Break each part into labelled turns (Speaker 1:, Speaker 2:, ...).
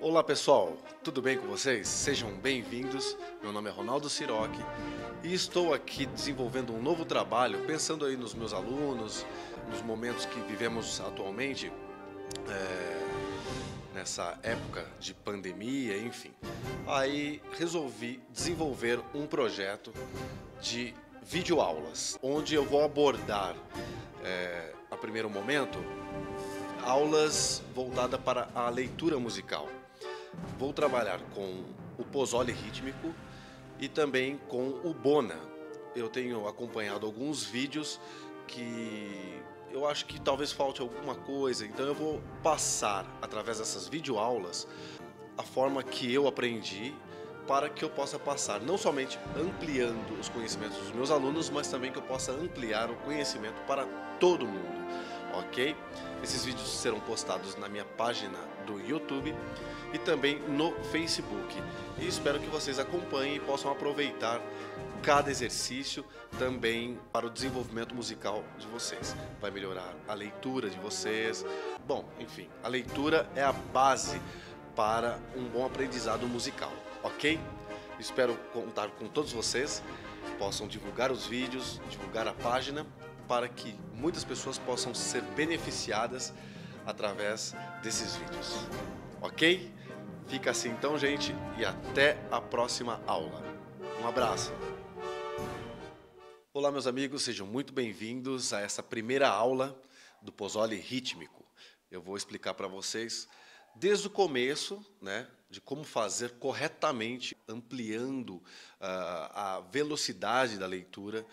Speaker 1: Olá pessoal, tudo bem com vocês? Sejam bem-vindos. Meu nome é Ronaldo Siroc e estou aqui desenvolvendo um novo trabalho, pensando aí nos meus alunos, nos momentos que vivemos atualmente, é, nessa época de pandemia, enfim. Aí resolvi desenvolver um projeto de videoaulas, onde eu vou abordar, é, a primeiro momento, aulas voltadas para a leitura musical. Vou trabalhar com o pozole rítmico e também com o bona. Eu tenho acompanhado alguns vídeos que eu acho que talvez falte alguma coisa, então eu vou passar através dessas videoaulas a forma que eu aprendi para que eu possa passar, não somente ampliando os conhecimentos dos meus alunos, mas também que eu possa ampliar o conhecimento para todo mundo, ok? Esses vídeos serão postados na minha página do YouTube e também no Facebook. E espero que vocês acompanhem e possam aproveitar cada exercício também para o desenvolvimento musical de vocês. Vai melhorar a leitura de vocês. Bom, enfim, a leitura é a base para um bom aprendizado musical, ok? Espero contar com todos vocês, possam divulgar os vídeos, divulgar a página para que muitas pessoas possam ser beneficiadas através desses vídeos. Ok? Fica assim então, gente, e até a próxima aula. Um abraço! Olá, meus amigos, sejam muito bem-vindos a essa primeira aula do Pozole Rítmico. Eu vou explicar para vocês desde o começo, né, de como fazer corretamente, ampliando uh, a velocidade da leitura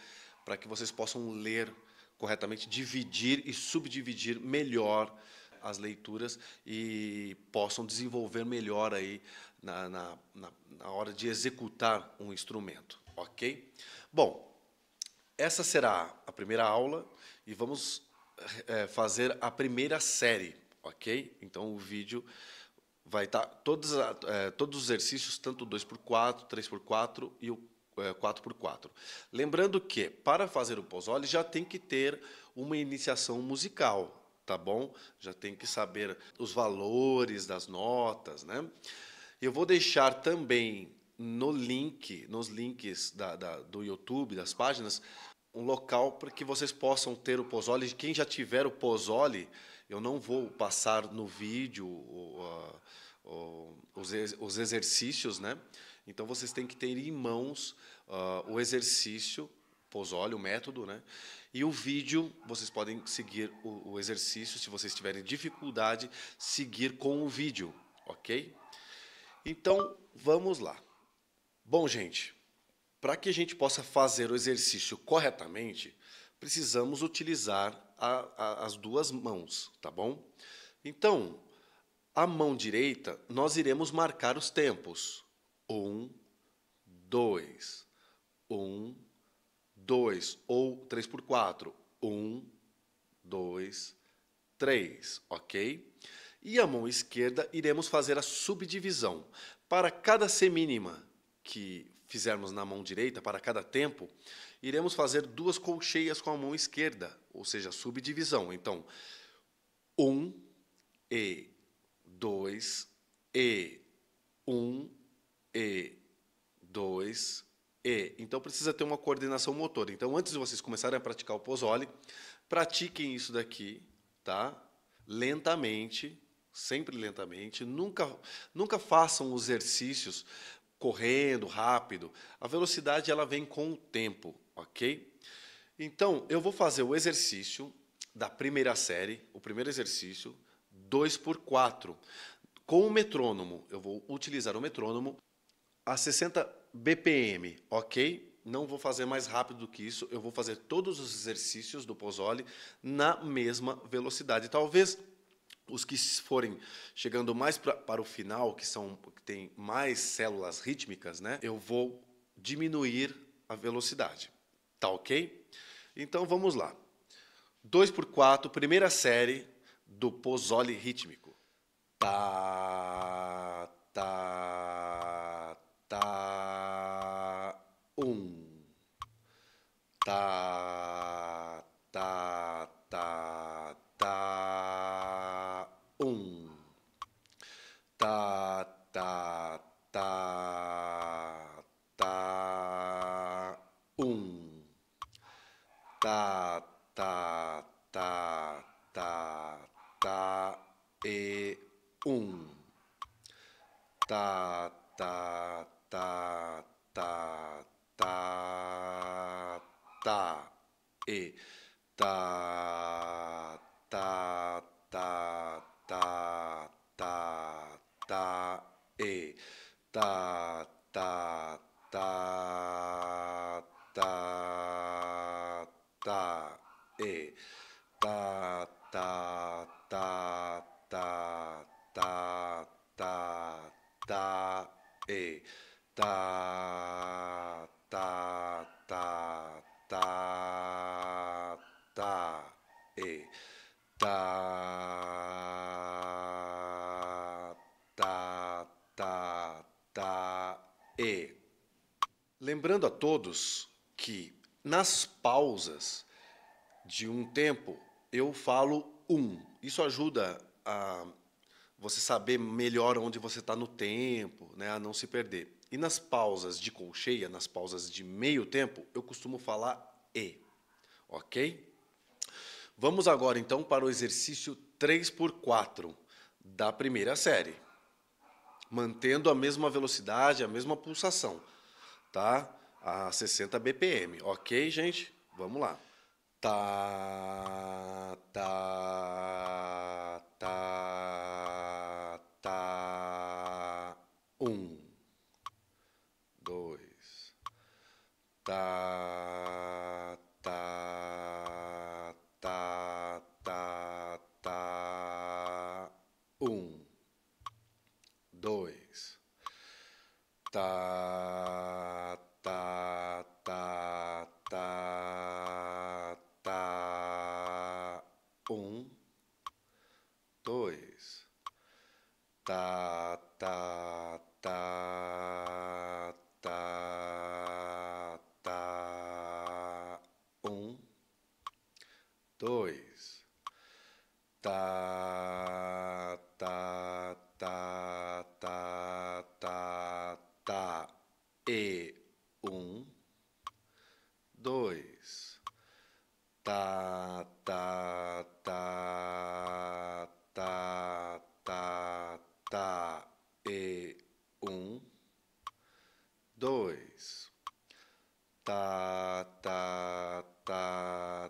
Speaker 1: para que vocês possam ler corretamente, dividir e subdividir melhor as leituras e possam desenvolver melhor aí na, na, na, na hora de executar um instrumento, ok? Bom, essa será a primeira aula e vamos é, fazer a primeira série, ok? Então o vídeo vai estar tá, todos, é, eh, todos os exercícios, tanto o 2x4, 3x4 e o 4x4. É, Lembrando que, para fazer o pozole, já tem que ter uma iniciação musical, tá bom? Já tem que saber os valores das notas, né? Eu vou deixar também no link, nos links da, da, do YouTube, das páginas, um local para que vocês possam ter o pozole. Quem já tiver o pozole, eu não vou passar no vídeo os, ex, os exercícios, né? Então vocês têm que ter em mãos uh, o exercício, posóleo, o método, né? E o vídeo, vocês podem seguir o, o exercício, se vocês tiverem dificuldade, seguir com o vídeo, ok? Então vamos lá. Bom, gente, para que a gente possa fazer o exercício corretamente, precisamos utilizar a, a, as duas mãos, tá bom? Então, a mão direita, nós iremos marcar os tempos. Um, dois. Um, dois. Ou três por quatro. Um, dois, três. Ok? E a mão esquerda iremos fazer a subdivisão. Para cada semínima que fizermos na mão direita, para cada tempo, iremos fazer duas colcheias com a mão esquerda, ou seja, subdivisão. Então, um e dois e um e, dois, e. Então precisa ter uma coordenação motora. Então, antes de vocês começarem a praticar o pozole, pratiquem isso daqui, tá? Lentamente, sempre lentamente. Nunca, nunca façam os exercícios correndo rápido. A velocidade ela vem com o tempo, ok? Então, eu vou fazer o exercício da primeira série, o primeiro exercício, 2 por 4. Com o metrônomo, eu vou utilizar o metrônomo a 60 BPM, ok? Não vou fazer mais rápido do que isso. Eu vou fazer todos os exercícios do Pozzoli na mesma velocidade. Talvez os que forem chegando mais pra, para o final, que são que tem mais células rítmicas, né? Eu vou diminuir a velocidade. Tá OK? Então vamos lá. 2 por 4, primeira série do Pozzoli rítmico. Tá tá
Speaker 2: tá um, tá たえたたたたたえたた tá, tá, e, tá, tá, tá,
Speaker 1: tá, e. Lembrando a todos que nas pausas de um tempo eu falo um. Isso ajuda a você saber melhor onde você está no tempo, né, a não se perder. E nas pausas de colcheia, nas pausas de meio tempo, eu costumo falar E. Ok? Vamos agora então para o exercício 3x4 da primeira série. Mantendo a mesma velocidade, a mesma pulsação, tá? A 60 BPM. Ok, gente? Vamos lá. Tá, tá,
Speaker 2: tá. uh, dois. Tá, tá, tá, tá, tá, tá. E um, dois. Tá, tá, tá, tá, tá, tá. E um, dois. Tá, tá, tá.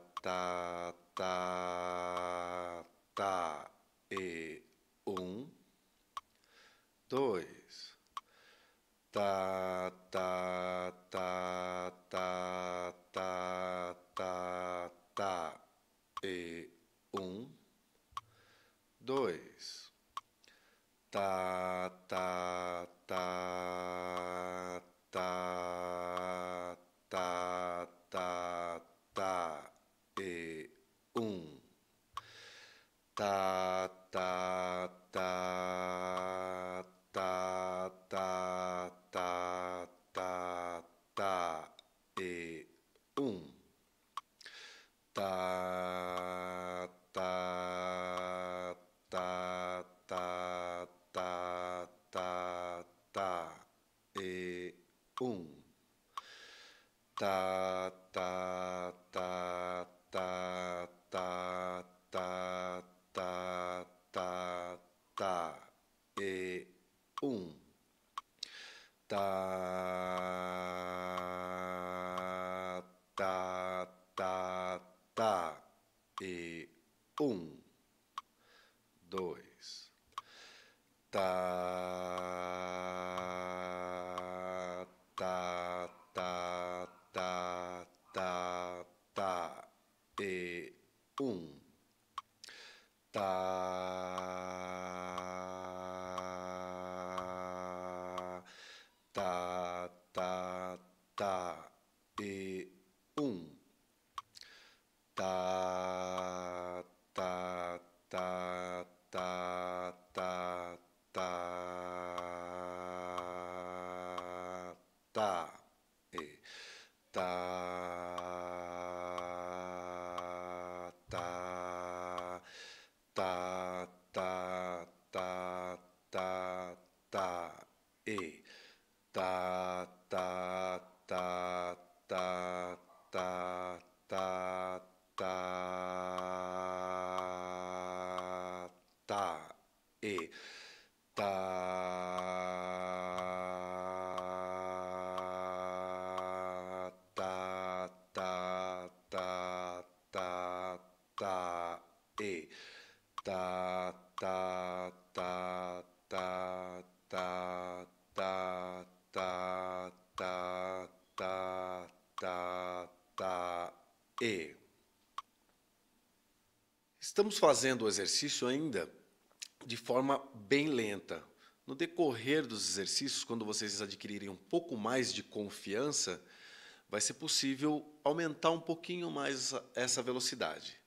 Speaker 2: tá, tá, tá, tá, tá, tá, tá, tá, tá, e um, tá, tá, tá, tá, e um, dois, tá, tá だえだ
Speaker 1: Estamos fazendo o exercício ainda de forma bem lenta. No decorrer dos exercícios, quando vocês adquirirem um pouco mais de confiança, vai ser possível aumentar um pouquinho mais essa velocidade.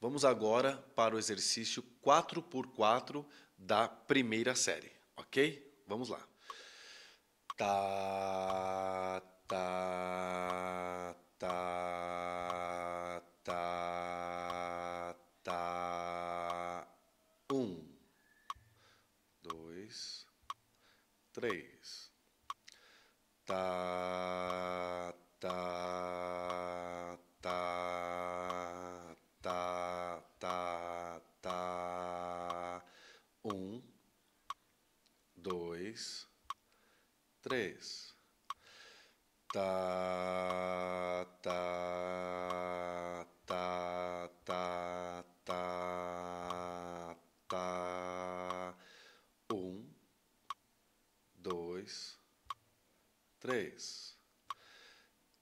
Speaker 1: Vamos agora para o exercício 4x4 da primeira série, ok? Vamos lá. Tá, tá, tá.
Speaker 2: Tá, tá. dois, três.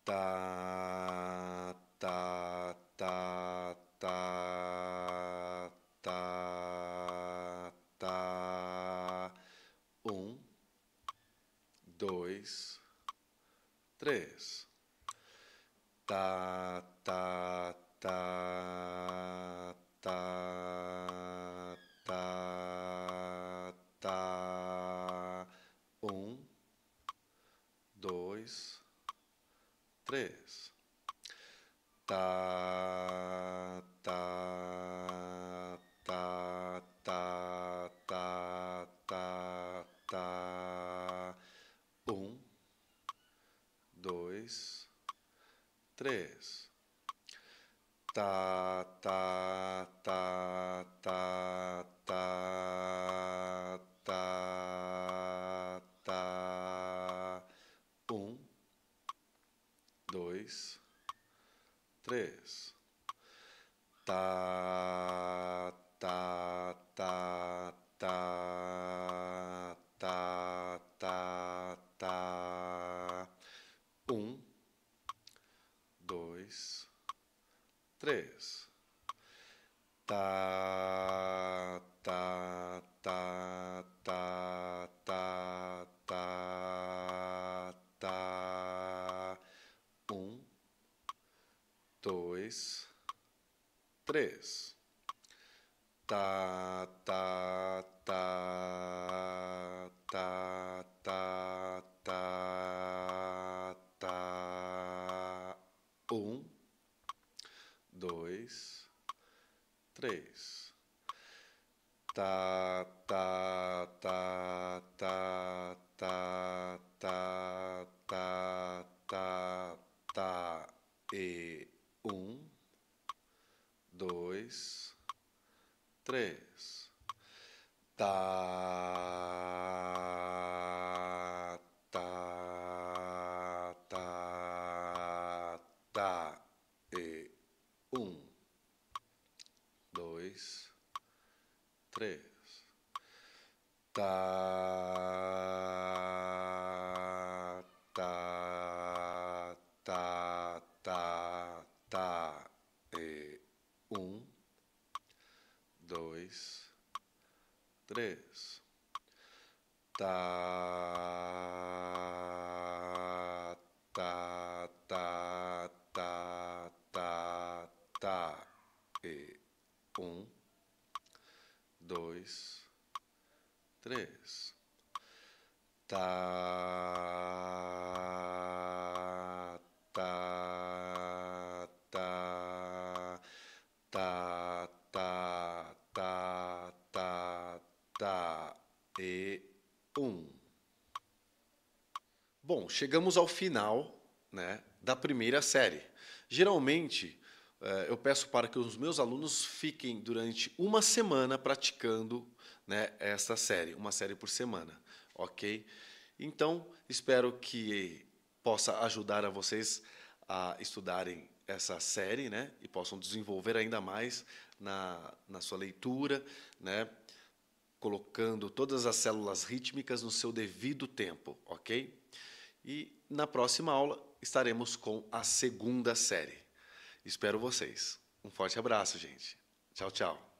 Speaker 2: Tá, tá, tá, tá, tá, tá. Um, dois, três. Tá. tres. Ta place. Ta três, três. Tá, tá, tá, tá, tá, tá, tá. Um, dois, três. Tá, tá, tá, tá. tá, tá, tá, tá, e um, dois, três, tá. três. Tá, tá, tá, tá, tá, tá,
Speaker 1: tá, tá, e um. Bom, chegamos ao final né, da primeira série. Geralmente, eh, eu peço para que os meus alunos fiquem durante uma semana praticando né, essa série, uma série por semana, ok? Então, espero que possa ajudar a vocês a estudarem essa série, né? E possam desenvolver ainda mais na, na sua leitura, né? Colocando todas as células rítmicas no seu devido tempo, ok? E na próxima aula estaremos com a segunda série. Espero vocês. Um forte abraço, gente. Tchau, tchau.